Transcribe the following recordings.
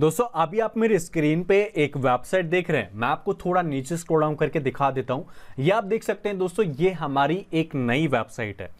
दोस्तों अभी आप मेरे स्क्रीन पे एक वेबसाइट देख रहे हैं मैं आपको थोड़ा नीचे स्क्रॉल डाउन करके दिखा देता हूं ये आप देख सकते हैं दोस्तों ये हमारी एक नई वेबसाइट है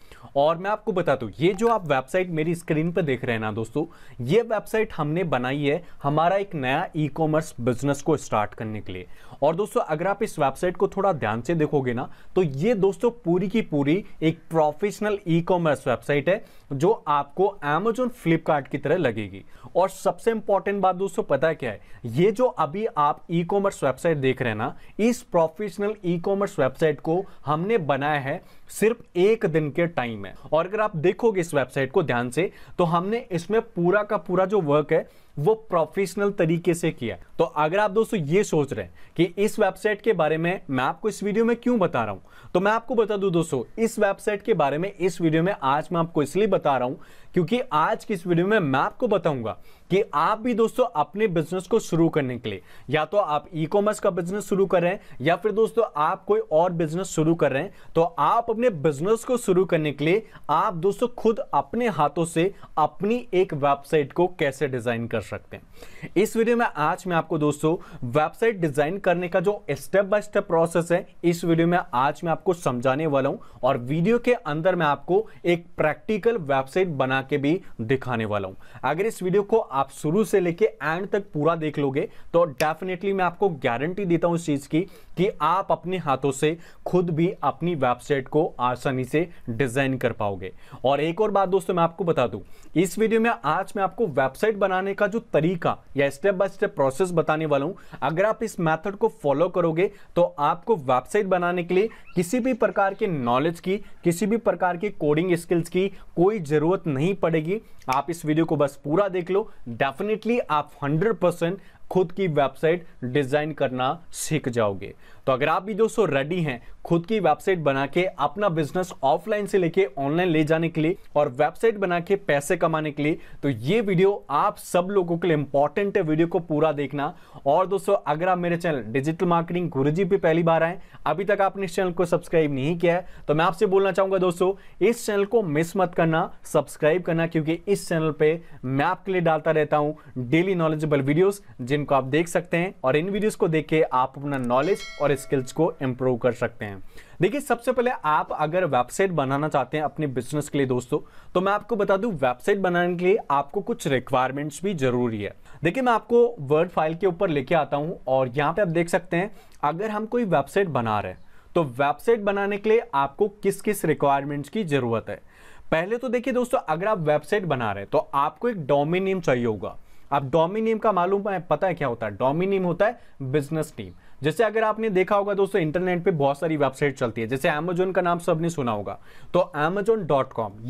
और मैं आपको बता दूं ये जो आप वेबसाइट मेरी स्क्रीन पे देख रहे हैं ना दोस्तों ये वेबसाइट हमने बनाई है हमारा एक नया ई कॉमर्स बिजनेस को स्टार्ट करने के लिए और दोस्तों अगर आप इस वेबसाइट को थोड़ा ध्यान से देखोगे ना तो ये दोस्तों पूरी की पूरी एक प्रोफेशनल ई कॉमर्स वेबसाइट है जो आपको एमेजोन फ्लिपकार्ट की तरह लगेगी और सबसे इंपॉर्टेंट बात दोस्तों पता क्या है ये जो अभी आप ई कॉमर्स वेबसाइट देख रहे हैं ना इस प्रोफेशनल ई कॉमर्स वेबसाइट को हमने बनाया है सिर्फ एक दिन के टाइम में और अगर आप देखोगे इस वेबसाइट को ध्यान से तो हमने इसमें पूरा का पूरा जो वर्क है वो प्रोफेशनल तरीके से किया तो अगर आप दोस्तों ये सोच रहे हैं कि इस वेबसाइट के बारे में मैं आपको इस वीडियो में क्यों बता रहा हूं तो मैं आपको बता दूं दोस्तों इस वेबसाइट के बारे में इस वीडियो में आज मैं आपको इसलिए बता रहा हूं क्योंकि आज की इस वीडियो में मैं आपको बताऊंगा कि आप भी दोस्तों अपने बिजनेस को शुरू करने के लिए या तो आप ई कॉमर्स का बिजनेस शुरू कर रहे हैं या फिर दोस्तों आप कोई और बिजनेस शुरू कर रहे हैं तो आप अपने बिजनेस को शुरू करने के लिए आप दोस्तों खुद अपने हाथों से अपनी एक वेबसाइट को कैसे डिजाइन कर सकते हैं इस वीडियो में आज मैं आपको दोस्तों वेबसाइट डिजाइन करने का जो स्टेप बाय स्टेप प्रोसेस है इस वीडियो में आज मैं आपको समझाने वाला हूं और वीडियो के अंदर मैं आपको एक प्रैक्टिकल वेबसाइट बना के भी दिखाने वाला हूं अगर इस वीडियो को आप शुरू से लेके एंड तक पूरा देख लोगे तो डेफिनेटली मैं आपको गारंटी देता हूं इस चीज की कि आप अपने हाथों से खुद भी अपनी वेबसाइट को आसानी से डिजाइन कर पाओगे और एक और बात दोस्तों मैं आपको बता दूं इस वीडियो में आज मैं आपको वेबसाइट बनाने का जो तरीका या स्टेप बाय स्टेप प्रोसेस बताने वाला हूं अगर आप इस मेथड को फॉलो करोगे तो आपको वेबसाइट बनाने के लिए किसी भी प्रकार के नॉलेज की किसी भी प्रकार की कोडिंग स्किल्स की कोई ज़रूरत नहीं पड़ेगी आप इस वीडियो को बस पूरा देख लो डेफिनेटली आप हंड्रेड परसेंट खुद की वेबसाइट डिज़ाइन करना सीख जाओगे तो अगर आप भी दोस्तों रेडी हैं खुद की वेबसाइट बना के अपना बिजनेस ऑफलाइन से लेके ऑनलाइन ले जाने के लिए और वेबसाइट बना के पैसे कमाने के लिए तो ये वीडियो आप सब लोगों के लिए इंपॉर्टेंट है वीडियो को पूरा देखना और दोस्तों अगर आप मेरे चैनल डिजिटल मार्केटिंग गुरु जी पे पहली बार आए अभी तक आपने इस चैनल को सब्सक्राइब नहीं किया है तो मैं आपसे बोलना चाहूंगा दोस्तों इस चैनल को मिस मत करना सब्सक्राइब करना क्योंकि इस चैनल पर मैं आपके लिए डालता रहता हूँ डेली नॉलेजेबल वीडियोज जिनको आप देख सकते हैं और इन वीडियोस को देख के आप अपना नॉलेज और स्किल्स को इम्प्रूव कर सकते हैं देखिए सबसे पहले आप अगर वेबसाइट बनाना चाहते हैं अपने बिजनेस के लिए दोस्तों तो मैं आपको बता दूं वेबसाइट बनाने के लिए आपको कुछ रिक्वायरमेंट्स भी जरूरी है देखिए मैं आपको वर्ड फाइल के ऊपर लेके आता हूँ और यहाँ पे आप देख सकते हैं अगर हम कोई वेबसाइट बना रहे हैं तो वेबसाइट बनाने के लिए आपको किस किस रिक्वायरमेंट्स की ज़रूरत है पहले तो देखिए दोस्तों अगर आप वेबसाइट बना रहे हैं तो आपको एक डोमेन नेम चाहिए होगा अब डोमिनियम का मालूम है पता है क्या होता है डोमिनियम होता है बिजनेस टीम जैसे अगर आपने देखा होगा दोस्तों इंटरनेट पे बहुत सारी वेबसाइट चलती है जैसे अमेजोन का नाम सबने सुना होगा तो अमेजोन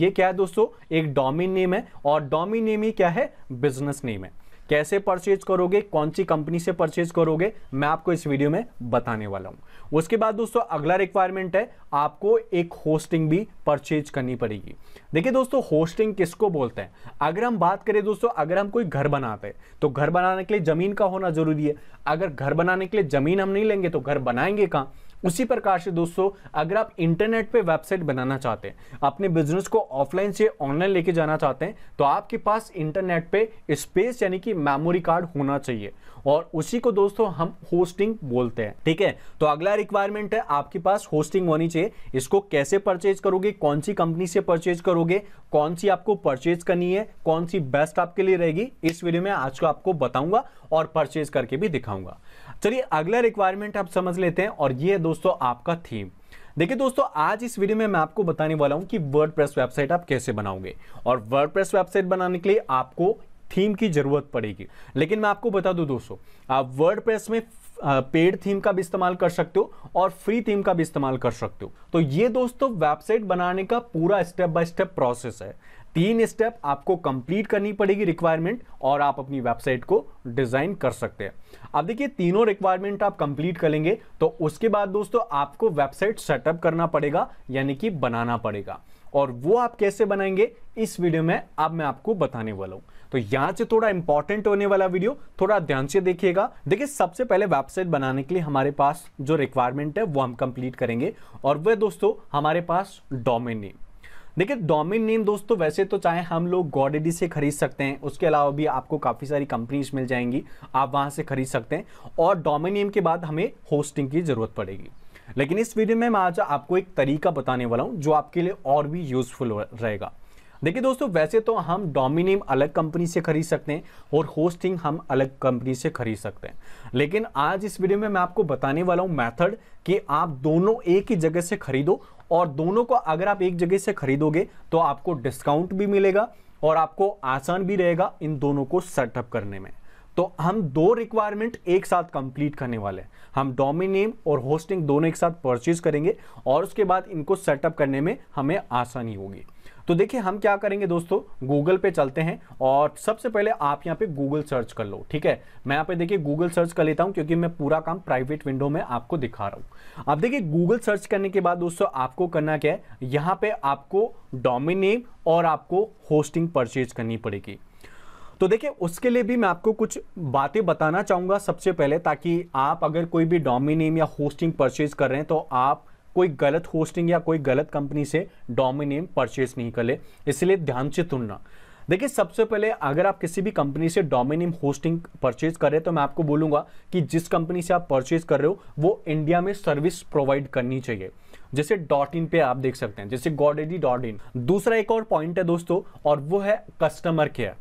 यह क्या है दोस्तों एक डोमिन नेम है और डोमिन नेम ही क्या है बिजनेस नेम है कैसे परचेज करोगे कौन सी कंपनी से परचेज करोगे मैं आपको इस वीडियो में बताने वाला हूं उसके बाद दोस्तों अगला रिक्वायरमेंट है आपको एक होस्टिंग भी परचेज करनी पड़ेगी देखिए दोस्तों होस्टिंग किसको बोलते हैं अगर हम बात करें दोस्तों अगर हम कोई घर बनाते हैं तो घर बनाने के लिए ज़मीन का होना ज़रूरी है अगर घर बनाने के लिए ज़मीन हम नहीं लेंगे तो घर बनाएंगे कहाँ उसी प्रकार से दोस्तों अगर आप इंटरनेट पे वेबसाइट बनाना चाहते हैं अपने बिजनेस को ऑफलाइन से ऑनलाइन लेके जाना चाहते हैं तो आपके पास इंटरनेट पे स्पेस यानी कि मेमोरी कार्ड होना चाहिए और उसी को दोस्तों हम होस्टिंग बोलते हैं ठीक है तो अगला रिक्वायरमेंट है आपके पास होस्टिंग होनी चाहिए इसको कैसे परचेज करोगे कौन सी कंपनी से परचेज करोगे कौन सी आपको परचेज करनी है कौन सी बेस्ट आपके लिए रहेगी इस वीडियो में आज को आपको बताऊंगा और परचेज करके भी दिखाऊंगा चलिए अगला रिक्वायरमेंट आप समझ लेते हैं और ये है दोस्तों आपका थीम देखिए दोस्तों आज इस वीडियो में मैं आपको बताने वाला हूं कि वर्ड वेबसाइट आप कैसे बनाओगे और वर्ड वेबसाइट बनाने के लिए आपको थीम की जरूरत पड़ेगी लेकिन मैं आपको बता दूं दोस्तों आप वर्ड में पेड थीम का भी इस्तेमाल कर सकते हो और फ्री थीम का भी इस्तेमाल कर सकते हो तो ये दोस्तों वेबसाइट बनाने का पूरा स्टेप बाय स्टेप प्रोसेस है तीन स्टेप आपको कंप्लीट करनी पड़ेगी रिक्वायरमेंट और आप अपनी वेबसाइट को डिज़ाइन कर सकते हैं अब देखिए तीनों रिक्वायरमेंट आप कंप्लीट करेंगे तो उसके बाद दोस्तों आपको वेबसाइट सेटअप करना पड़ेगा यानी कि बनाना पड़ेगा और वो आप कैसे बनाएंगे इस वीडियो में अब मैं आपको बताने वाला हूँ तो यहाँ से थोड़ा इंपॉर्टेंट होने वाला वीडियो थोड़ा ध्यान से देखिएगा देखिए सबसे पहले वेबसाइट बनाने के लिए हमारे पास जो रिक्वायरमेंट है वो हम कंप्लीट करेंगे और वह दोस्तों हमारे पास डोमेन नेम देखिए डोमेन नेम दोस्तों वैसे तो चाहे हम लोग गॉडेडी से खरीद सकते हैं उसके अलावा भी आपको काफ़ी सारी कंपनीज मिल जाएंगी आप वहां से खरीद सकते हैं और डोमेन नेम के बाद हमें होस्टिंग की ज़रूरत पड़ेगी लेकिन इस वीडियो में मैं आज आपको एक तरीका बताने वाला हूँ जो आपके लिए और भी यूज़फुल रहेगा देखिए दोस्तों वैसे तो हम डोमिनेम अलग कंपनी से खरीद सकते हैं और होस्टिंग हम अलग कंपनी से खरीद सकते हैं लेकिन आज इस वीडियो में मैं आपको बताने वाला हूं मेथड कि आप दोनों एक ही जगह से खरीदो और दोनों को अगर आप एक जगह से खरीदोगे तो आपको डिस्काउंट भी मिलेगा और आपको आसान भी रहेगा इन दोनों को सेटअप करने में तो हम दो रिक्वायरमेंट एक साथ कंप्लीट करने वाले हैं हम डोमिन नेम और होस्टिंग दोनों एक साथ परचेज करेंगे और उसके बाद इनको सेटअप करने में हमें आसानी होगी तो देखिए हम क्या करेंगे दोस्तों गूगल पे चलते हैं और सबसे पहले आप यहाँ पे गूगल सर्च कर लो ठीक है मैं यहाँ पे देखिए गूगल सर्च कर लेता हूँ क्योंकि मैं पूरा काम प्राइवेट विंडो में आपको दिखा रहा हूँ अब देखिए गूगल सर्च करने के बाद दोस्तों आपको करना क्या है यहाँ पे आपको डोमिनेम और आपको होस्टिंग परचेज करनी पड़ेगी तो देखिए उसके लिए भी मैं आपको कुछ बातें बताना चाहूँगा सबसे पहले ताकि आप अगर कोई भी डोमिनेम या होस्टिंग परचेज कर रहे हैं तो आप कोई गलत होस्टिंग या कोई गलत कंपनी से नेम परचेस नहीं कर ले इसलिए ध्यान से तुलना देखिए सबसे पहले अगर आप किसी भी कंपनी से नेम होस्टिंग परचेज कर रहे हैं तो मैं आपको बोलूंगा कि जिस कंपनी से आप परचेज कर रहे हो वो इंडिया में सर्विस प्रोवाइड करनी चाहिए जैसे डॉट इन पे आप देख सकते हैं जैसे गॉडेडी डॉट इन दूसरा एक और पॉइंट है दोस्तों और वो है कस्टमर केयर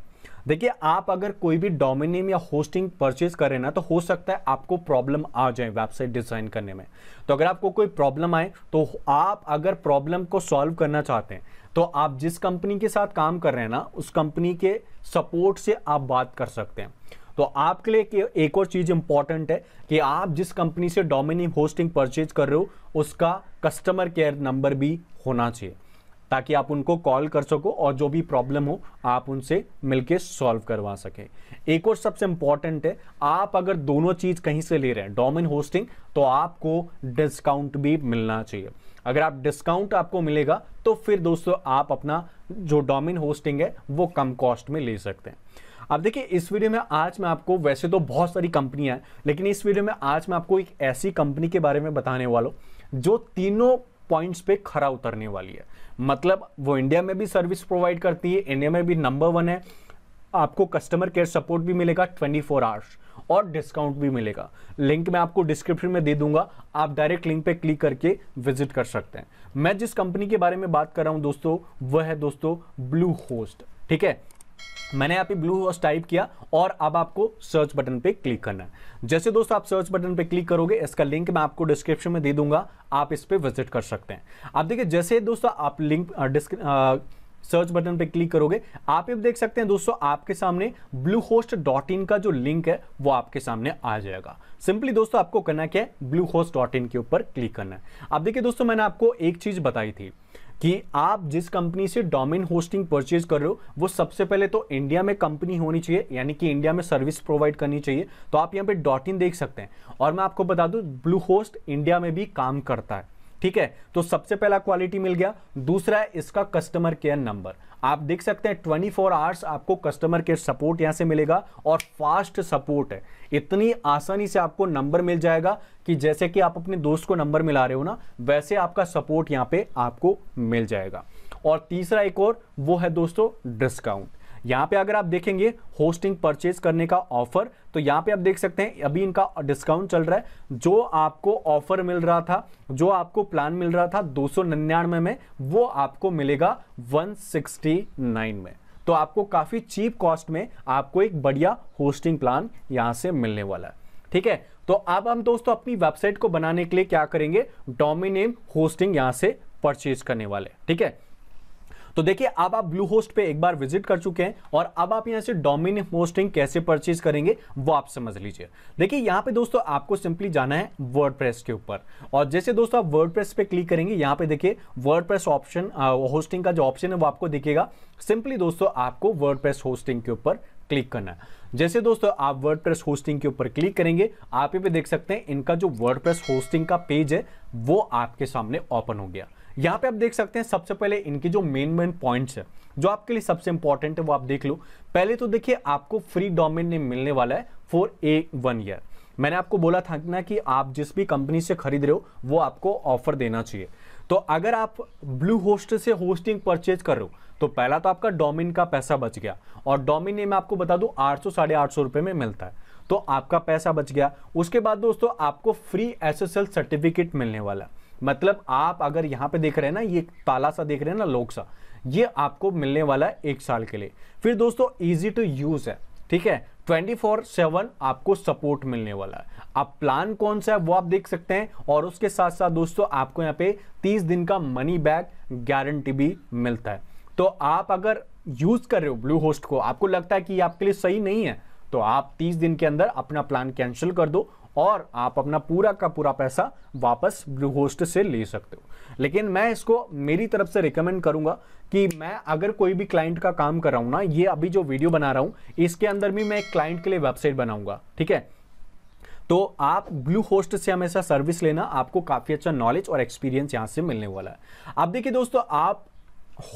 देखिए आप अगर कोई भी डोमिनेम या होस्टिंग परचेज करें ना तो हो सकता है आपको प्रॉब्लम आ जाए वेबसाइट डिज़ाइन करने में तो अगर आपको कोई प्रॉब्लम आए तो आप अगर प्रॉब्लम को सॉल्व करना चाहते हैं तो आप जिस कंपनी के साथ काम कर रहे हैं ना उस कंपनी के सपोर्ट से आप बात कर सकते हैं तो आपके लिए एक और चीज़ इंपॉर्टेंट है कि आप जिस कंपनी से डोमिनेम होस्टिंग परचेज कर रहे हो उसका कस्टमर केयर नंबर भी होना चाहिए ताकि आप उनको कॉल कर सको और जो भी प्रॉब्लम हो आप उनसे मिलके सॉल्व करवा सकें एक और सबसे इंपॉर्टेंट है आप अगर दोनों चीज़ कहीं से ले रहे हैं डोमेन होस्टिंग तो आपको डिस्काउंट भी मिलना चाहिए अगर आप डिस्काउंट आपको मिलेगा तो फिर दोस्तों आप अपना जो डोमेन होस्टिंग है वो कम कॉस्ट में ले सकते हैं अब देखिए इस वीडियो में आज मैं आपको वैसे तो बहुत सारी कंपनियां हैं लेकिन इस वीडियो में आज मैं आपको एक ऐसी कंपनी के बारे में बताने वाला हूँ जो तीनों पॉइंट्स पे खरा उतरने वाली है मतलब वो इंडिया में भी सर्विस प्रोवाइड करती है इंडिया में भी नंबर वन है आपको कस्टमर केयर सपोर्ट भी मिलेगा 24 फोर आवर्स और डिस्काउंट भी मिलेगा लिंक मैं आपको डिस्क्रिप्शन में दे दूंगा आप डायरेक्ट लिंक पे क्लिक करके विजिट कर सकते हैं मैं जिस कंपनी के बारे में बात कर रहा हूं दोस्तों वह है दोस्तों ब्लू होस्ट ठीक है मैंने यहाँ पे ब्लू हॉर्स टाइप किया और अब आपको सर्च बटन पे क्लिक करना है जैसे दोस्तों आप सर्च बटन पे क्लिक करोगे इसका लिंक मैं आपको डिस्क्रिप्शन में दे दूंगा आप इस पर विजिट कर सकते हैं आप देखिए जैसे दोस्तों आप लिंक सर्च बटन पे क्लिक करोगे आप ये देख सकते हैं दोस्तों आपके सामने ब्लू होस्ट डॉट इन का जो लिंक है वो आपके सामने आ जाएगा सिंपली दोस्तों आपको करना क्या है ब्लू होस्ट डॉट इन के ऊपर क्लिक करना है आप देखिए दोस्तों मैंने आपको एक चीज बताई थी कि आप जिस कंपनी से डोमेन होस्टिंग परचेज कर रहे हो वो सबसे पहले तो इंडिया में कंपनी होनी चाहिए यानी कि इंडिया में सर्विस प्रोवाइड करनी चाहिए तो आप यहाँ पे डॉट इन देख सकते हैं और मैं आपको बता दूँ ब्लू होस्ट इंडिया में भी काम करता है ठीक है तो सबसे पहला क्वालिटी मिल गया दूसरा है इसका कस्टमर केयर नंबर आप देख सकते हैं 24 फोर आवर्स आपको कस्टमर केयर सपोर्ट यहां से मिलेगा और फास्ट सपोर्ट है इतनी आसानी से आपको नंबर मिल जाएगा कि जैसे कि आप अपने दोस्त को नंबर मिला रहे हो ना वैसे आपका सपोर्ट यहां पे आपको मिल जाएगा और तीसरा एक और वो है दोस्तों डिस्काउंट यहां पे अगर आप देखेंगे होस्टिंग परचेज करने का ऑफर तो यहां पे आप देख सकते हैं अभी इनका डिस्काउंट चल रहा है जो आपको ऑफर मिल रहा था जो आपको प्लान मिल रहा था दो में वो आपको मिलेगा वन में तो आपको काफ़ी चीप कॉस्ट में आपको एक बढ़िया होस्टिंग प्लान यहां से मिलने वाला है ठीक है तो अब हम दोस्तों अपनी वेबसाइट को बनाने के लिए क्या करेंगे डोमिनेम होस्टिंग यहां से परचेज करने वाले ठीक है तो देखिए अब आप ब्लू होस्ट पे एक बार विजिट कर चुके हैं और अब आप यहाँ से डोमिन होस्टिंग कैसे परचेज करेंगे वो आप समझ लीजिए देखिए यहां पे दोस्तों आपको सिंपली जाना है वर्ड के ऊपर और जैसे दोस्तों आप वर्ड पे क्लिक करेंगे यहां पे देखिए वर्ड ऑप्शन होस्टिंग का जो ऑप्शन है वो आपको दिखेगा सिंपली दोस्तों आपको वर्ड होस्टिंग के ऊपर क्लिक करना है जैसे दोस्तों आप वर्ड होस्टिंग के ऊपर क्लिक करेंगे आप ये भी देख सकते हैं इनका जो वर्ड होस्टिंग का पेज है वो आपके सामने ओपन हो गया यहां पे आप देख सकते हैं सबसे पहले इनके जो मेन मेन पॉइंट्स है जो आपके लिए सबसे इंपॉर्टेंट है वो आप देख लो पहले तो देखिए आपको फ्री डोमेन नेम मिलने वाला है फॉर ए वन ईयर मैंने आपको बोला था ना कि आप जिस भी कंपनी से खरीद रहे हो वो आपको ऑफर देना चाहिए तो अगर आप ब्लू होस्ट से होस्टिंग परचेज कर रहे हो तो पहला तो आपका डोमिन का पैसा बच गया और डोमिन नेम आपको बता दूं आठ सौ साढ़े आठ सौ रुपए में मिलता है तो आपका पैसा बच गया उसके बाद दोस्तों आपको फ्री एसएसएल सर्टिफिकेट मिलने वाला है मतलब आप अगर यहाँ पे देख रहे हैं ना ये ताला सा देख रहे हैं ना लोक सा ये आपको मिलने वाला है एक साल के लिए फिर दोस्तों इजी टू यूज़ है ठीक है 24/7 आपको सपोर्ट मिलने वाला है आप प्लान कौन सा है वो आप देख सकते हैं और उसके साथ साथ दोस्तों आपको यहाँ पे 30 दिन का मनी बैक गारंटी भी मिलता है तो आप अगर यूज़ कर रहे हो ब्लू होस्ट को आपको लगता है कि ये आपके लिए सही नहीं है तो आप 30 दिन के अंदर अपना प्लान कैंसिल कर दो और आप अपना पूरा का पूरा पैसा वापस ब्लू होस्ट से ले सकते हो लेकिन मैं इसको मेरी तरफ से रिकमेंड करूंगा कि मैं अगर कोई भी क्लाइंट का काम कर रहा हूँ ना ये अभी जो वीडियो बना रहा हूँ इसके अंदर भी मैं एक क्लाइंट के लिए वेबसाइट बनाऊंगा ठीक है तो आप ब्लू होस्ट से हमेशा सर्विस लेना आपको काफ़ी अच्छा नॉलेज और एक्सपीरियंस यहाँ से मिलने वाला है अब देखिए दोस्तों आप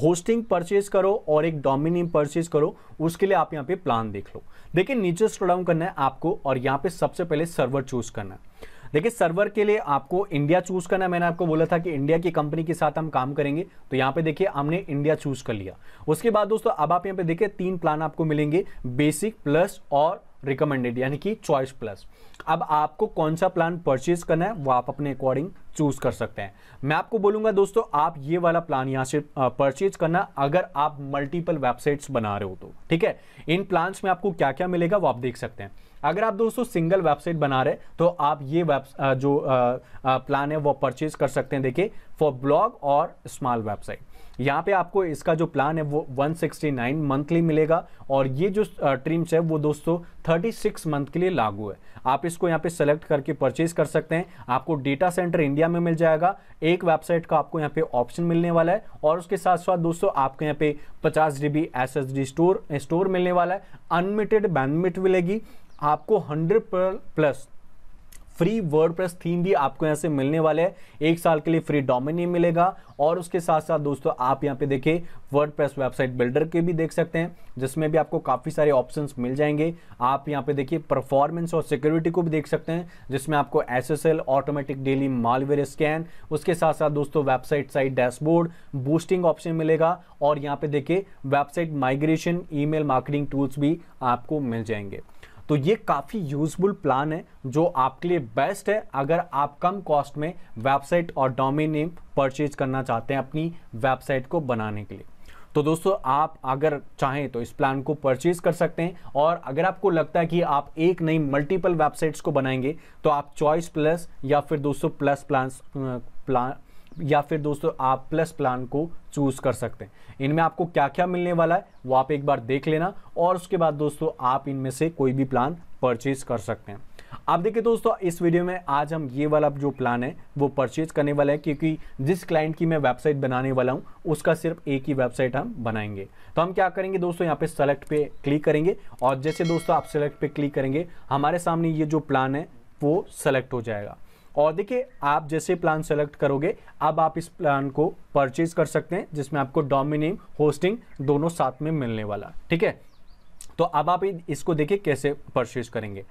होस्टिंग परचेज करो और एक डोमिनियम परचेज करो उसके लिए आप यहाँ पे प्लान देख लो देखिए नीचे स्क्रॉल डाउन करना है आपको और यहाँ पे सबसे पहले सर्वर चूज करना है देखिए सर्वर के लिए आपको इंडिया चूज करना मैंने आपको बोला था कि इंडिया की कंपनी के साथ हम काम करेंगे तो यहाँ पे देखिए हमने इंडिया चूज कर लिया उसके बाद दोस्तों अब आप यहाँ पे देखिए तीन प्लान आपको मिलेंगे बेसिक प्लस और रिकमेंडेड यानी कि चॉइस प्लस अब आपको कौन सा प्लान परचेज करना है वो आप अपने अकॉर्डिंग चूज कर सकते हैं मैं आपको बोलूंगा दोस्तों आप ये वाला प्लान यहाँ से परचेज करना अगर आप मल्टीपल वेबसाइट्स बना रहे हो तो ठीक है इन प्लान्स में आपको क्या क्या मिलेगा वो आप देख सकते हैं अगर आप दोस्तों सिंगल वेबसाइट बना रहे तो आप ये वेब जो प्लान है वो परचेज कर सकते हैं देखिए फॉर ब्लॉग और स्मॉल वेबसाइट यहाँ पे आपको इसका जो प्लान है वो 169 मंथली मिलेगा और ये जो ट्रीम्स है वो दोस्तों 36 मंथ के लिए लागू है आप इसको यहाँ पे सेलेक्ट करके परचेज कर सकते हैं आपको डेटा सेंटर इंडिया में मिल जाएगा एक वेबसाइट का आपको यहाँ पे ऑप्शन मिलने वाला है और उसके साथ साथ दोस्तों आपको यहाँ पे पचास G B S S D store store मिलने वाला है अनलिमिटेड बैनमिट मिलेगी आपको hundred plus free word theme भी आपको यहाँ से मिलने वाले है एक साल के लिए फ्री डोमेन मिलेगा और उसके साथ साथ दोस्तों आप यहाँ पे देखिए वर्ड वेबसाइट बिल्डर के भी देख सकते हैं जिसमें भी आपको काफ़ी सारे ऑप्शन मिल जाएंगे आप यहाँ पे देखिए परफॉर्मेंस और सिक्योरिटी को भी देख सकते हैं जिसमें आपको एस ऑटोमेटिक डेली मालवेयर स्कैन उसके साथ साथ दोस्तों website side dashboard boosting option मिलेगा और यहाँ पे देखिए website migration mail marketing tools भी आपको मिल जाएंगे तो ये काफ़ी यूजफुल प्लान है जो आपके लिए बेस्ट है अगर आप कम कॉस्ट में वेबसाइट और डोमेन नेम परचेज करना चाहते हैं अपनी वेबसाइट को बनाने के लिए तो दोस्तों आप अगर चाहें तो इस प्लान को परचेज कर सकते हैं और अगर आपको लगता है कि आप एक नई मल्टीपल वेबसाइट्स को बनाएंगे तो आप चॉइस प्लस या फिर दोस्तों प्लस प्लान प्लान या फिर दोस्तों आप प्लस प्लान को चूज़ कर सकते हैं इनमें आपको क्या क्या मिलने वाला है वो आप एक बार देख लेना और उसके बाद दोस्तों आप इनमें से कोई भी प्लान परचेज कर सकते हैं आप देखिए दोस्तों इस वीडियो में आज हम ये वाला जो प्लान है वो परचेज करने वाला है क्योंकि जिस क्लाइंट की मैं वेबसाइट बनाने वाला हूँ उसका सिर्फ एक ही वेबसाइट हम बनाएंगे तो हम क्या करेंगे दोस्तों यहाँ पे सेलेक्ट पे क्लिक करेंगे और जैसे दोस्तों आप सेलेक्ट पे क्लिक करेंगे हमारे सामने ये जो प्लान है वो सेलेक्ट हो जाएगा और देखिए आप जैसे प्लान सेलेक्ट करोगे अब आप इस प्लान को परचेज कर सकते हैं जिसमें आपको डोमिनेम होस्टिंग दोनों साथ में मिलने वाला ठीक है तो अब आप इसको देखिए कैसे परचेज करेंगे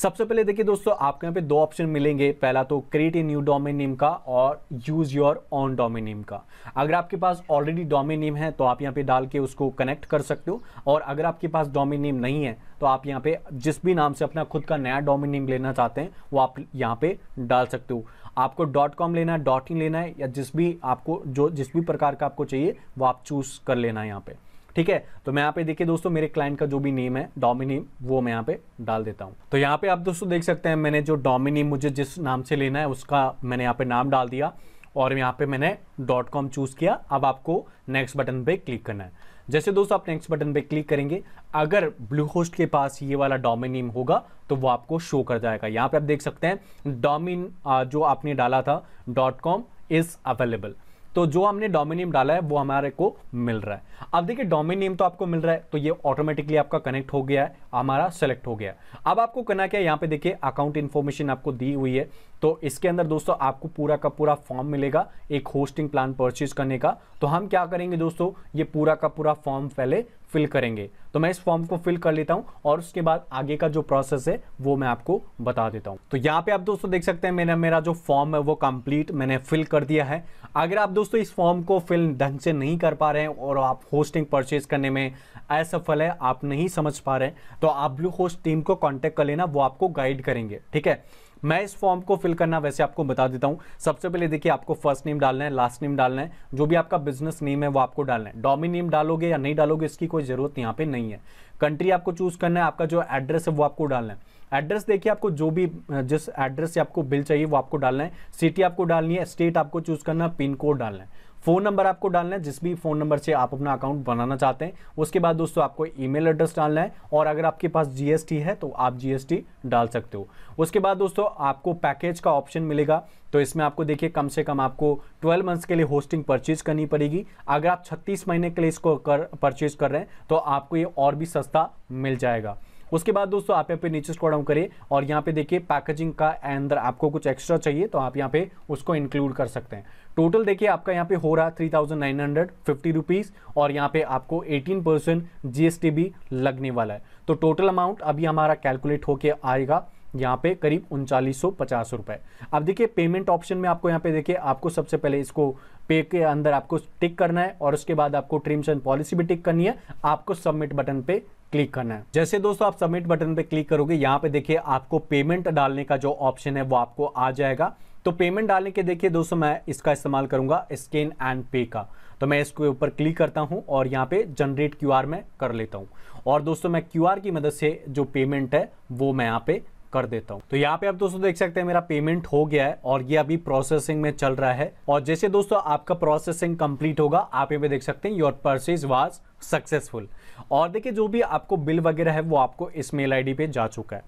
सबसे पहले देखिए दोस्तों आपके यहाँ पे दो ऑप्शन मिलेंगे पहला तो create a new domain name का और use your own domain name का अगर आपके पास ऑलरेडी डोमेन नेम है तो आप यहाँ पे डाल के उसको कनेक्ट कर सकते हो और अगर आपके पास डोमेन नेम नहीं है तो आप यहाँ पे जिस भी नाम से अपना खुद का नया डोमेन नेम लेना चाहते हैं वो आप यहाँ पे डाल सकते हो आपको डॉट कॉम लेना है डॉट इन लेना है या जिस भी आपको जो जिस भी प्रकार का आपको चाहिए वो आप चूज़ कर लेना है यहाँ पर ठीक है तो मैं यहाँ पे देखिए दोस्तों मेरे क्लाइंट का जो भी नेम है डोमिनी वो मैं यहाँ पे डाल देता हूँ तो यहाँ पे आप दोस्तों देख सकते हैं मैंने जो डोमिनी मुझे जिस नाम से लेना है उसका मैंने यहाँ पे नाम डाल दिया और यहाँ पे मैंने डॉट कॉम चूज़ किया अब आपको नेक्स्ट बटन पे क्लिक करना है जैसे दोस्तों आप नेक्स्ट बटन पे क्लिक करेंगे अगर ब्लू होस्ट के पास ये वाला डोमिनेम होगा तो वो आपको शो कर जाएगा यहाँ पे आप देख सकते हैं डोमिन जो आपने डाला था डॉट कॉम इज़ अवेलेबल तो जो हमने डोमिनियम डाला है वो हमारे को मिल रहा है अब देखिए डोमिनियम तो आपको मिल रहा है तो ये ऑटोमेटिकली आपका कनेक्ट हो गया है हमारा सेलेक्ट हो गया अब आपको करना क्या यहाँ पे देखिए अकाउंट इन्फॉर्मेशन आपको दी हुई है तो इसके अंदर दोस्तों आपको पूरा का पूरा फॉर्म मिलेगा एक होस्टिंग प्लान परचेज करने का तो हम क्या करेंगे दोस्तों ये पूरा का पूरा फॉर्म पहले फिल करेंगे तो मैं इस फॉर्म को फिल कर लेता हूँ और उसके बाद आगे का जो प्रोसेस है वो मैं आपको बता देता हूँ तो यहाँ पे आप दोस्तों देख सकते हैं मेरा मेरा जो फॉर्म है वो कंप्लीट मैंने फिल कर दिया है अगर आप दोस्तों इस फॉर्म को फिल ढंग से नहीं कर पा रहे हैं और आप होस्टिंग परचेज करने में असफल है आप नहीं समझ पा रहे हैं तो आप ब्लू होस्ट टीम को कॉन्टेक्ट कर लेना वो आपको गाइड करेंगे ठीक है मैं इस फॉर्म को फिल करना वैसे आपको बता देता हूँ सबसे पहले देखिए आपको फर्स्ट नेम डालना है लास्ट नेम डालना है जो भी आपका बिजनेस नेम है वो आपको डालना है डोमिन नेम डालोगे या नहीं डालोगे इसकी कोई ज़रूरत यहाँ पे नहीं है कंट्री आपको चूज़ करना है आपका जो एड्रेस है वो आपको डालना है एड्रेस देखिए आपको जो भी जिस एड्रेस से आपको बिल चाहिए वो आपको डालना है सिटी आपको डालनी है स्टेट आपको चूज़ करना है पिन कोड डालना है फ़ोन नंबर आपको डालना है जिस भी फ़ोन नंबर से आप अपना अकाउंट बनाना चाहते हैं उसके बाद दोस्तों आपको ईमेल एड्रेस डालना है और अगर आपके पास जीएसटी है तो आप जीएसटी डाल सकते हो उसके बाद दोस्तों आपको पैकेज का ऑप्शन मिलेगा तो इसमें आपको देखिए कम से कम आपको 12 मंथ्स के लिए होस्टिंग परचेज करनी पड़ेगी अगर आप 36 महीने के लिए इसको कर परचेज कर रहे हैं तो आपको ये और भी सस्ता मिल जाएगा उसके बाद दोस्तों आप यहाँ पे नीचे स्क्रॉल डाउन करिए और यहाँ पे देखिए पैकेजिंग का अंदर आपको कुछ एक्स्ट्रा चाहिए तो आप यहाँ पे उसको इंक्लूड कर सकते हैं टोटल देखिए आपका यहाँ पे हो रहा है three thousand nine hundred fifty rupees और यहाँ पे आपको एटीन परसेंट जी भी लगने वाला है तो टोटल अमाउंट अभी हमारा कैलकुलेट होके आएगा यहाँ पे करीब उनचालीस सौ पचास रुपए अब देखिए पेमेंट ऑप्शन में आपको यहाँ पे देखिए आपको सबसे पहले इसको पे के अंदर आपको टिक करना है और उसके बाद आपको ट्रीम्स एंड पॉलिसी भी टिक करनी है आपको सबमिट बटन पे क्लिक करना है जैसे दोस्तों आप सबमिट बटन पे क्लिक करोगे यहाँ पे देखिए आपको पेमेंट डालने का जो ऑप्शन है वो आपको आ जाएगा तो पेमेंट डालने के देखिए दोस्तों मैं इसका इस्तेमाल करूंगा स्कैन एंड पे का तो मैं इसके ऊपर क्लिक करता हूं और यहाँ पे जनरेट क्यूआर में कर लेता हूं और दोस्तों मैं क्यूआर की मदद से जो पेमेंट है वो मैं यहाँ पे कर देता हूँ तो यहाँ पे आप दोस्तों देख सकते हैं मेरा पेमेंट हो गया है और ये अभी प्रोसेसिंग में चल रहा है और जैसे दोस्तों आपका प्रोसेसिंग कंप्लीट होगा आप यहाँ पे देख सकते हैं योर परचेज वाज सक्सेसफुल और देखिए जो भी आपको बिल वगैरह है वो आपको इस मेल आईडी पे जा चुका है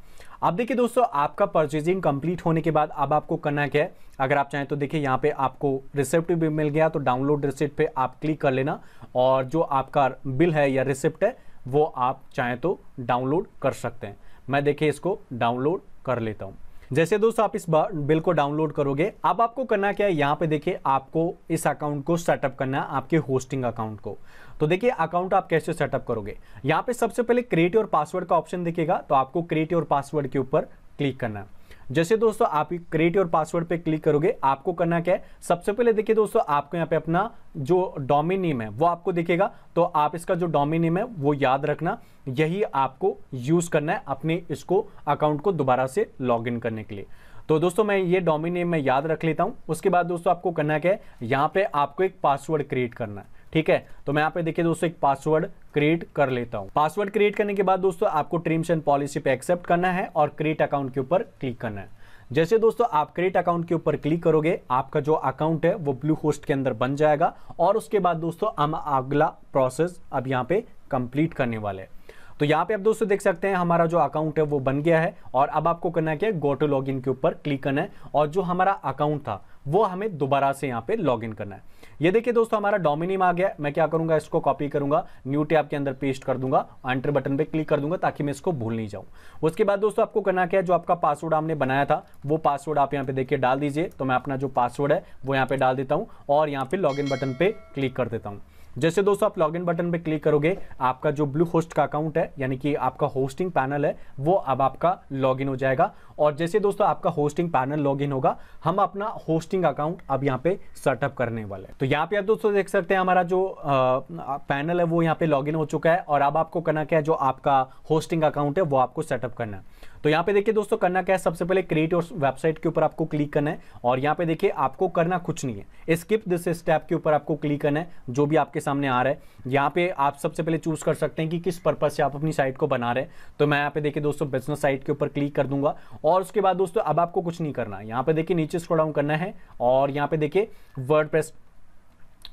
अब देखिए दोस्तों आपका परचेजिंग कंप्लीट होने के बाद अब आपको करना क्या है अगर आप चाहें तो देखिए यहाँ पे आपको रिसिप्ट भी मिल गया तो डाउनलोड रिसिप्ट पे आप क्लिक कर लेना और जो आपका बिल है या रिसिप्ट है वो आप चाहें तो डाउनलोड कर सकते हैं मैं देखिए इसको डाउनलोड कर लेता हूँ जैसे दोस्तों आप इस बिल को डाउनलोड करोगे अब आपको करना क्या है यहाँ पे देखिए आपको इस अकाउंट को सेटअप करना है आपके होस्टिंग अकाउंट को तो देखिए अकाउंट आप कैसे सेटअप करोगे यहाँ पे सबसे पहले क्रिएट और पासवर्ड का ऑप्शन दिखेगा तो आपको क्रिएट और पासवर्ड के ऊपर क्लिक करना है जैसे दोस्तों आप क्रिएट और पासवर्ड पे क्लिक करोगे आपको करना क्या है सबसे पहले देखिए दोस्तों आपको यहाँ पे अपना जो डोमिन नेम है वो आपको दिखेगा तो आप इसका जो डोमिन नेम है वो याद रखना यही आपको यूज़ करना है अपने इसको अकाउंट को दोबारा से लॉग करने के लिए तो दोस्तों मैं ये डोमिन नेम मैं याद रख लेता हूँ उसके बाद दोस्तों आपको करना क्या है यहाँ पे आपको एक पासवर्ड क्रिएट करना है ठीक है तो मैं यहाँ पे देखिए दोस्तों एक पासवर्ड क्रिएट कर लेता हूँ पासवर्ड क्रिएट करने के बाद दोस्तों आपको ट्रीम्स एंड पॉलिसी पे एक्सेप्ट करना है और क्रिएट अकाउंट के ऊपर क्लिक करना है जैसे दोस्तों आप क्रेडिट अकाउंट के ऊपर क्लिक करोगे आपका जो अकाउंट है वो ब्लू होस्ट के अंदर बन जाएगा और उसके बाद दोस्तों हम अगला प्रोसेस अब यहाँ पे कंप्लीट करने वाले हैं तो यहाँ पे आप दोस्तों देख सकते हैं हमारा जो अकाउंट है वो बन गया है और अब आपको करना क्या है गो टू लॉगिन के ऊपर क्लिक करना है और जो हमारा अकाउंट था वो हमें दोबारा से यहाँ पे लॉगिन करना है ये देखिए दोस्तों हमारा डोमिनियम आ गया मैं क्या करूंगा इसको कॉपी करूंगा न्यू टैब के अंदर पेस्ट कर दूंगा एंटर बटन पे क्लिक कर दूंगा ताकि मैं इसको भूल नहीं जाऊं उसके बाद दोस्तों आपको करना क्या है जो आपका पासवर्ड आपने बनाया था वो पासवर्ड आप यहाँ पे देखिए डाल दीजिए तो मैं अपना जो पासवर्ड है वो यहाँ पे डाल देता हूँ और यहाँ पे लॉग बटन पे क्लिक कर देता हूँ जैसे दोस्तों आप लॉगिन बटन पे क्लिक करोगे आपका जो ब्लू होस्ट का अकाउंट है यानी कि आपका होस्टिंग पैनल है वो अब आपका लॉगिन हो जाएगा और जैसे दोस्तों आपका होस्टिंग पैनल लॉगिन होगा हम अपना होस्टिंग अकाउंट अब यहाँ पे सेटअप करने वाले हैं तो यहाँ पे आप दोस्तों देख सकते हैं हमारा जो आ, पैनल है वो यहाँ पे लॉगिन हो चुका है और अब आपको करना क्या है जो आपका होस्टिंग अकाउंट है वो आपको सेटअप करना है तो यहाँ पे देखिए दोस्तों करना क्या है सबसे पहले क्रिएट और वेबसाइट के ऊपर आपको क्लिक करना है और यहाँ पे देखिए आपको करना कुछ नहीं है स्किप दिस स्टेप के ऊपर आपको क्लिक करना है जो भी आपके सामने आ रहा है यहाँ पे आप सबसे पहले चूज कर सकते हैं कि किस पर्पज से आप अपनी साइट को बना रहे हैं तो मैं यहाँ पे देखिए दोस्तों बिजनेस साइट के ऊपर क्लिक कर दूंगा और उसके बाद दोस्तों अब आपको कुछ नहीं करना है यहाँ पे देखिए नीचे स्क्रोडाउन करना है और यहाँ पे देखिए वर्ड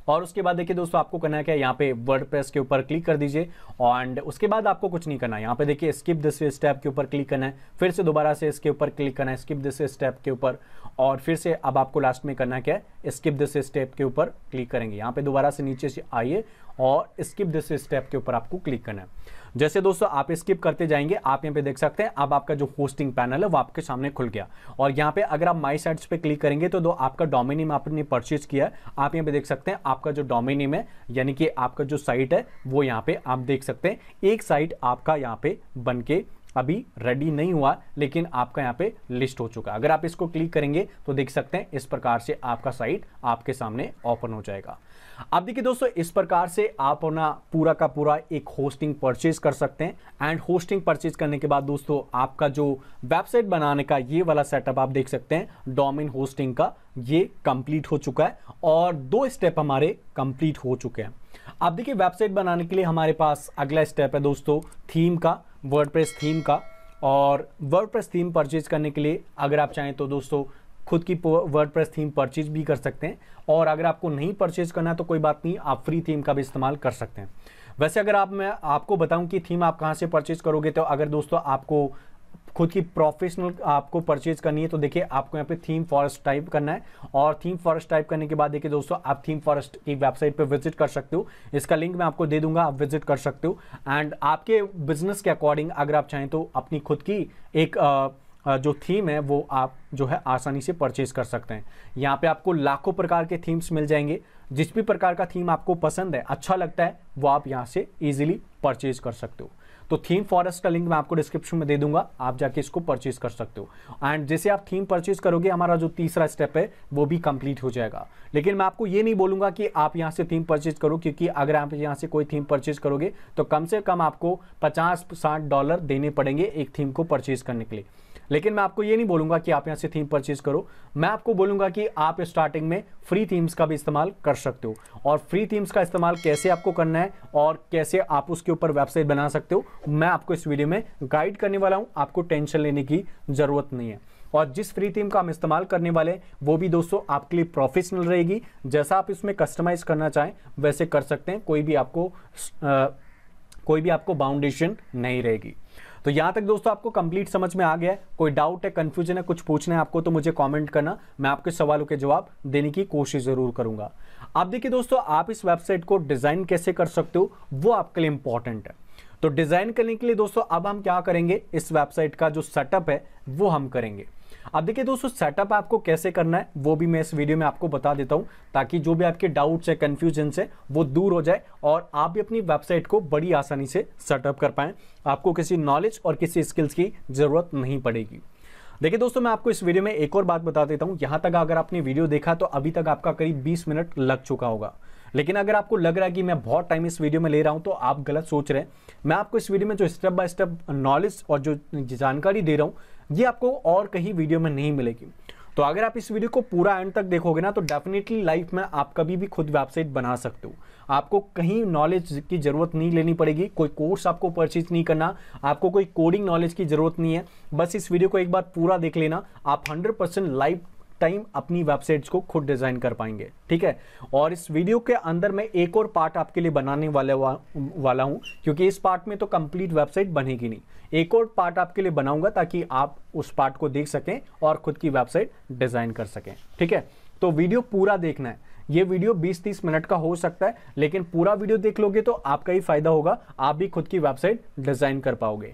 और उसके बाद देखिए दोस्तों आपको करना क्या है यहाँ पे वर्ड के ऊपर क्लिक कर दीजिए एंड उसके बाद आपको कुछ नहीं करना है यहाँ पे देखिए स्किप दिस स्टेप के ऊपर क्लिक करना है फिर से दोबारा से इसके ऊपर क्लिक करना है स्किप दिस स्टेप के ऊपर और फिर से अब आपको लास्ट में करना क्या है स्किप दिस स्टेप के ऊपर क्लिक करेंगे यहाँ पे दोबारा से नीचे से आइए और स्किप दिस स्टेप के ऊपर आपको क्लिक करना है जैसे दोस्तों आप स्किप करते जाएंगे आप यहाँ पे देख सकते हैं अब आपका जो होस्टिंग पैनल है वो आपके सामने खुल गया और यहाँ पे अगर आप माई साइट्स पे क्लिक करेंगे तो दो आपका डोमिनियम आपने परचेज किया है आप यहाँ पे देख सकते हैं आपका जो डोमिनियम है यानी कि आपका जो साइट है वो यहाँ पे आप देख सकते हैं एक साइट आपका यहाँ पे बन के अभी रेडी नहीं हुआ लेकिन आपका यहाँ पे लिस्ट हो चुका अगर आप इसको क्लिक करेंगे तो देख सकते हैं इस प्रकार से आपका साइट आपके सामने ओपन हो जाएगा अब देखिए दोस्तों इस प्रकार से आप अपना पूरा का पूरा एक होस्टिंग परचेज कर सकते हैं एंड होस्टिंग परचेज करने के बाद दोस्तों आपका जो वेबसाइट बनाने का ये वाला सेटअप आप देख सकते हैं डोमेन होस्टिंग का ये कंप्लीट हो चुका है और दो स्टेप हमारे कंप्लीट हो चुके हैं अब देखिए वेबसाइट बनाने के लिए हमारे पास अगला स्टेप है दोस्तों थीम का वर्ड थीम का और वर्ड थीम परचेज करने के लिए अगर आप चाहें तो दोस्तों खुद की वर्ड प्रेस थीम परचेज भी कर सकते हैं और अगर आपको नहीं परचेज करना तो कोई बात नहीं आप फ्री थीम का भी इस्तेमाल कर सकते हैं वैसे अगर आप मैं आपको बताऊं कि थीम आप कहाँ से परचेज करोगे तो अगर दोस्तों आपको खुद की प्रोफेशनल आपको परचेज करनी है तो देखिए आपको यहाँ पे थीम फॉरेस्ट टाइप करना है और थीम फॉरेस्ट टाइप करने के बाद देखिए दोस्तों आप थीम फॉरेस्ट की वेबसाइट पे विजिट कर सकते हो इसका लिंक मैं आपको दे दूंगा आप विजिट कर सकते हो एंड आपके बिजनेस के अकॉर्डिंग अगर आप चाहें तो अपनी खुद की एक आ, जो थीम है वो आप जो है आसानी से परचेज़ कर सकते हैं यहाँ पे आपको लाखों प्रकार के थीम्स मिल जाएंगे जिस भी प्रकार का थीम आपको पसंद है अच्छा लगता है वो आप यहाँ से इजीली परचेज कर सकते हो तो थीम फॉरेस्ट का लिंक मैं आपको डिस्क्रिप्शन में दे दूंगा आप जाके इसको परचेज कर सकते हो एंड जैसे आप थीम परचेज करोगे हमारा जो तीसरा स्टेप है वो भी कंप्लीट हो जाएगा लेकिन मैं आपको ये नहीं बोलूंगा कि आप यहाँ से थीम परचेज करो क्योंकि अगर आप यहाँ से कोई थीम परचेज करोगे तो कम से कम आपको पचास साठ डॉलर देने पड़ेंगे एक थीम को परचेज करने के लिए लेकिन मैं आपको ये नहीं बोलूँगा कि आप यहाँ से थीम परचेज करो मैं आपको बोलूँगा कि आप स्टार्टिंग में फ्री थीम्स का भी इस्तेमाल कर सकते हो और फ्री थीम्स का इस्तेमाल कैसे आपको करना है और कैसे आप उसके ऊपर वेबसाइट बना सकते हो मैं आपको इस वीडियो में गाइड करने वाला हूँ आपको टेंशन लेने की ज़रूरत नहीं है और जिस फ्री थीम का हम इस्तेमाल करने वाले हैं वो भी दोस्तों आपके लिए प्रोफेशनल रहेगी जैसा आप इसमें कस्टमाइज़ करना चाहें वैसे कर सकते हैं कोई भी आपको आ, कोई भी आपको बाउंडेशन नहीं रहेगी तो यहां तक दोस्तों आपको कंप्लीट समझ में आ गया है कोई डाउट है कंफ्यूजन है कुछ पूछना है आपको तो मुझे कॉमेंट करना मैं आपके सवालों के जवाब देने की कोशिश ज़रूर करूंगा आप देखिए दोस्तों आप इस वेबसाइट को डिज़ाइन कैसे कर सकते हो वो आपके लिए इंपॉर्टेंट है तो डिज़ाइन करने के लिए दोस्तों अब हम क्या करेंगे इस वेबसाइट का जो सेटअप है वो हम करेंगे अब देखिए दोस्तों सेटअप आपको कैसे करना है वो भी मैं इस वीडियो में आपको बता देता हूँ ताकि जो भी आपके डाउट्स है कन्फ्यूजन्स है वो दूर हो जाए और आप भी अपनी वेबसाइट को बड़ी आसानी से सेटअप कर पाएँ आपको किसी नॉलेज और किसी स्किल्स की ज़रूरत नहीं पड़ेगी देखिए दोस्तों मैं आपको इस वीडियो में एक और बात बता देता हूँ यहाँ तक अगर आपने वीडियो देखा तो अभी तक आपका करीब बीस मिनट लग चुका होगा लेकिन अगर आपको लग रहा है कि मैं बहुत टाइम इस वीडियो में ले रहा हूं तो आप गलत सोच रहे हैं मैं आपको इस वीडियो में जो स्टेप बाय स्टेप नॉलेज और जो जानकारी दे रहा हूं ये आपको और कहीं वीडियो में नहीं मिलेगी तो अगर आप इस वीडियो को पूरा एंड तक देखोगे ना तो डेफिनेटली लाइफ में आप कभी भी खुद वेबसाइट बना सकते हो आपको कहीं नॉलेज की ज़रूरत नहीं लेनी पड़ेगी कोई कोर्स आपको परचेज नहीं करना आपको कोई कोडिंग नॉलेज की ज़रूरत नहीं है बस इस वीडियो को एक बार पूरा देख लेना आप 100% लाइफ टाइम अपनी वेबसाइट्स को खुद डिज़ाइन कर पाएंगे ठीक है और इस वीडियो के अंदर मैं एक और पार्ट आपके लिए बनाने वाले वा, वाला हूं क्योंकि इस पार्ट में तो कंप्लीट वेबसाइट बनेगी नहीं एक और पार्ट आपके लिए बनाऊंगा ताकि आप उस पार्ट को देख सकें और खुद की वेबसाइट डिज़ाइन कर सकें ठीक है तो वीडियो पूरा देखना है ये वीडियो 20-30 मिनट का हो सकता है लेकिन पूरा वीडियो देख लोगे तो आपका ही फायदा होगा आप भी खुद की वेबसाइट डिज़ाइन कर पाओगे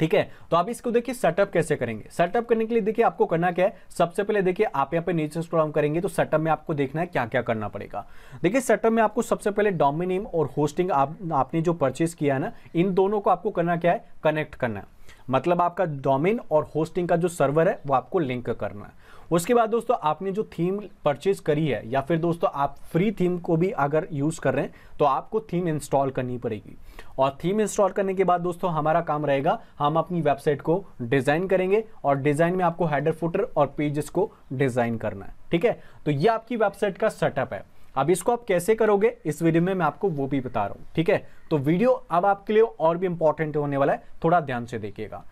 ठीक है तो आप इसको देखिए सेटअप कैसे करेंगे सेटअप करने के लिए देखिए आपको करना क्या है सबसे पहले देखिए आप यहाँ पे नीचे स्क्रॉल करेंगे तो सेटअप में आपको देखना है क्या क्या करना पड़ेगा देखिए सेटअप में आपको सबसे पहले डोमिनेम और होस्टिंग आप, आपने जो परचेज किया है ना इन दोनों को आपको करना क्या है कनेक्ट करना है मतलब आपका डोमेन और होस्टिंग का जो सर्वर है वो आपको लिंक करना है उसके बाद दोस्तों आपने जो थीम परचेज करी है या फिर दोस्तों आप फ्री थीम को भी अगर यूज़ कर रहे हैं तो आपको थीम इंस्टॉल करनी पड़ेगी और थीम इंस्टॉल करने के बाद दोस्तों हमारा काम रहेगा हम अपनी वेबसाइट को डिज़ाइन करेंगे और डिज़ाइन में आपको हेडर फुटर और पेजेस को डिज़ाइन करना है ठीक है तो ये आपकी वेबसाइट का सेटअप है अब इसको आप कैसे करोगे इस वीडियो में मैं आपको वो भी बता रहा हूँ ठीक है तो वीडियो अब आपके लिए और भी इंपॉर्टेंट होने वाला है थोड़ा ध्यान से देखिएगा